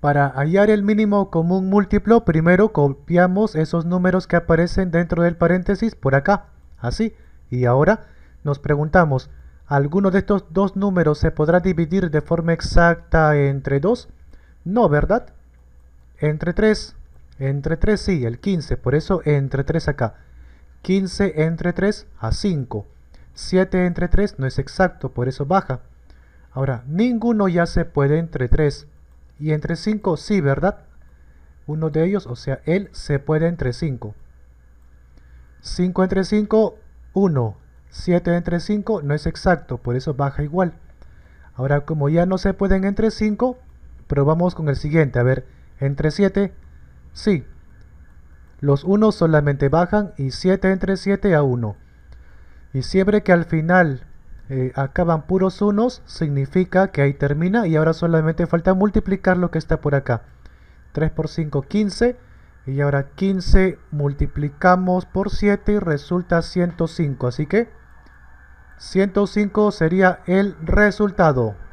Para hallar el mínimo común múltiplo, primero copiamos esos números que aparecen dentro del paréntesis por acá, así. Y ahora nos preguntamos, ¿alguno de estos dos números se podrá dividir de forma exacta entre 2? No, ¿verdad? Entre 3, entre 3 sí, el 15, por eso entre 3 acá. 15 entre 3 a 5. 7 entre 3 no es exacto, por eso baja. Ahora, ninguno ya se puede entre 3. Y entre 5 sí, ¿verdad? Uno de ellos, o sea, él se puede entre 5. 5 entre 5, 1. 7 entre 5 no es exacto, por eso baja igual. Ahora, como ya no se pueden entre 5, probamos con el siguiente. A ver, entre 7, sí. Los 1 solamente bajan y 7 entre 7 a 1. Y siempre que al final eh, acaban puros unos, significa que ahí termina y ahora solamente falta multiplicar lo que está por acá. 3 por 5, 15. Y ahora 15 multiplicamos por 7 y resulta 105. Así que 105 sería el resultado.